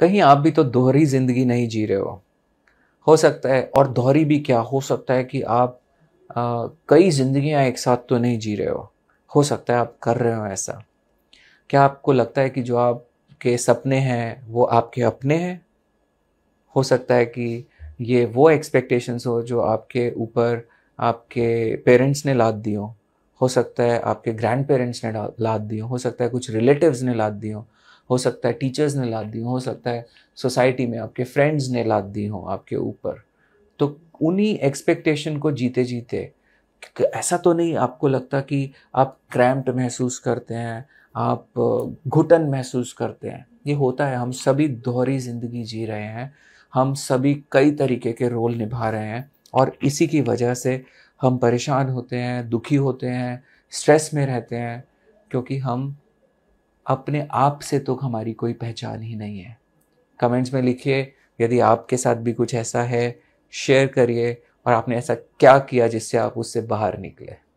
कहीं आप भी तो दोहरी ज़िंदगी नहीं जी रहे हो हो सकता है और दोहरी भी क्या हो सकता है कि आप आ, कई जिंदगियां एक साथ तो नहीं जी रहे हो हो सकता है आप कर रहे हो ऐसा क्या आपको लगता है कि जो आपके सपने हैं वो आपके अपने हैं हो सकता है कि ये वो एक्सपेक्टेशंस हो जो आपके ऊपर आपके पेरेंट्स ने लाद दी हो हो सकता है आपके ग्रैंड पेरेंट्स ने लाद दी हो सकता है कुछ रिलेटिव्स ने लाद दी हो हो सकता है टीचर्स ने लाद दी हो हो सकता है सोसाइटी में आपके फ्रेंड्स ने लाद दी हो आपके ऊपर तो उन्हीं एक्सपेक्टेशन को जीते जीते ऐसा तो नहीं आपको लगता कि आप क्रैम्प्ट महसूस करते हैं आप घुटन महसूस करते हैं ये होता है हम सभी दोहरी ज़िंदगी जी रहे हैं हम सभी कई तरीके के रोल निभा रहे हैं और इसी की वजह से हम परेशान होते हैं दुखी होते हैं स्ट्रेस में रहते हैं क्योंकि हम अपने आप से तो हमारी कोई पहचान ही नहीं है कमेंट्स में लिखिए यदि आपके साथ भी कुछ ऐसा है शेयर करिए और आपने ऐसा क्या किया जिससे आप उससे बाहर निकले